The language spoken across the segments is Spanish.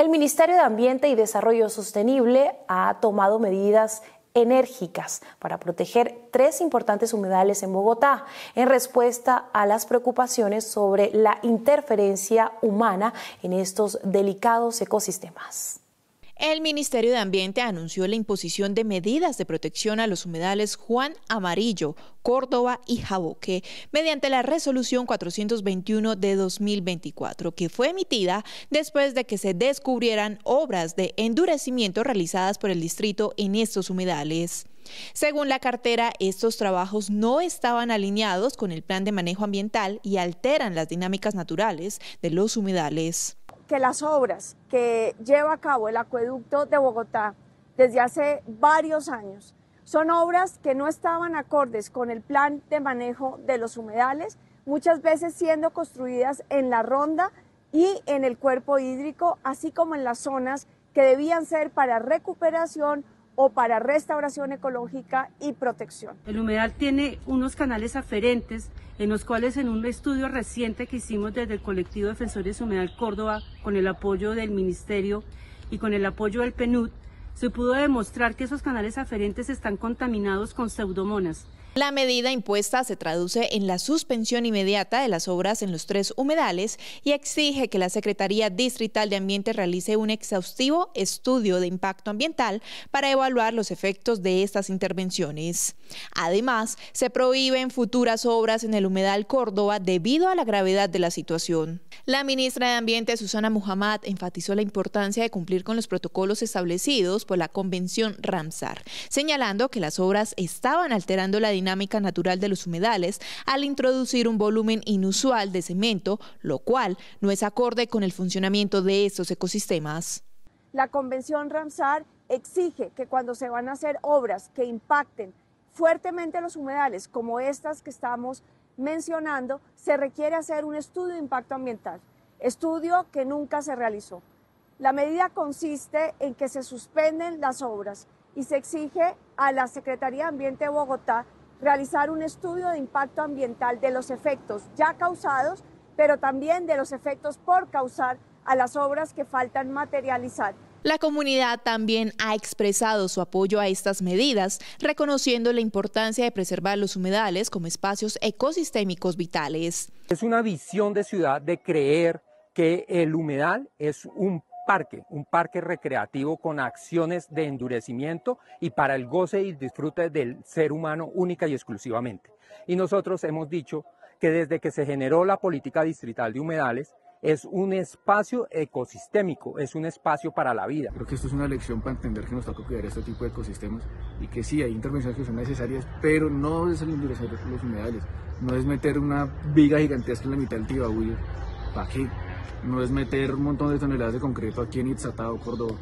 El Ministerio de Ambiente y Desarrollo Sostenible ha tomado medidas enérgicas para proteger tres importantes humedales en Bogotá en respuesta a las preocupaciones sobre la interferencia humana en estos delicados ecosistemas. El Ministerio de Ambiente anunció la imposición de medidas de protección a los humedales Juan Amarillo, Córdoba y Jaboque mediante la resolución 421 de 2024, que fue emitida después de que se descubrieran obras de endurecimiento realizadas por el distrito en estos humedales. Según la cartera, estos trabajos no estaban alineados con el plan de manejo ambiental y alteran las dinámicas naturales de los humedales que las obras que lleva a cabo el acueducto de Bogotá desde hace varios años son obras que no estaban acordes con el plan de manejo de los humedales, muchas veces siendo construidas en la ronda y en el cuerpo hídrico, así como en las zonas que debían ser para recuperación o para restauración ecológica y protección. El humedal tiene unos canales aferentes en los cuales en un estudio reciente que hicimos desde el colectivo Defensores Humedal Córdoba con el apoyo del Ministerio y con el apoyo del PNUD se pudo demostrar que esos canales aferentes están contaminados con pseudomonas, la medida impuesta se traduce en la suspensión inmediata de las obras en los tres humedales y exige que la Secretaría Distrital de Ambiente realice un exhaustivo estudio de impacto ambiental para evaluar los efectos de estas intervenciones. Además, se prohíben futuras obras en el humedal Córdoba debido a la gravedad de la situación. La ministra de Ambiente, Susana Muhammad, enfatizó la importancia de cumplir con los protocolos establecidos por la Convención Ramsar, señalando que las obras estaban alterando la dinámica natural de los humedales al introducir un volumen inusual de cemento, lo cual no es acorde con el funcionamiento de estos ecosistemas. La Convención Ramsar exige que cuando se van a hacer obras que impacten fuertemente los humedales, como estas que estamos mencionando, se requiere hacer un estudio de impacto ambiental, estudio que nunca se realizó. La medida consiste en que se suspenden las obras y se exige a la Secretaría de Ambiente de Bogotá realizar un estudio de impacto ambiental de los efectos ya causados, pero también de los efectos por causar a las obras que faltan materializar la comunidad también ha expresado su apoyo a estas medidas, reconociendo la importancia de preservar los humedales como espacios ecosistémicos vitales. Es una visión de ciudad de creer que el humedal es un parque, un parque recreativo con acciones de endurecimiento y para el goce y disfrute del ser humano única y exclusivamente. Y nosotros hemos dicho que desde que se generó la política distrital de humedales, es un espacio ecosistémico, es un espacio para la vida. Creo que esto es una lección para entender que nos toca cuidar este tipo de ecosistemas y que sí, hay intervenciones que son necesarias, pero no es el endurecer los humedales, no es meter una viga gigantesca en la mitad del Tibahuyos, ¿para qué? No es meter un montón de toneladas de concreto aquí en Itzatá o Córdoba,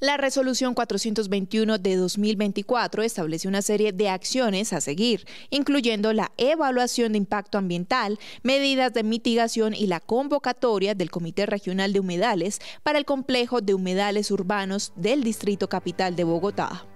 la resolución 421 de 2024 establece una serie de acciones a seguir, incluyendo la evaluación de impacto ambiental, medidas de mitigación y la convocatoria del Comité Regional de Humedales para el complejo de humedales urbanos del Distrito Capital de Bogotá.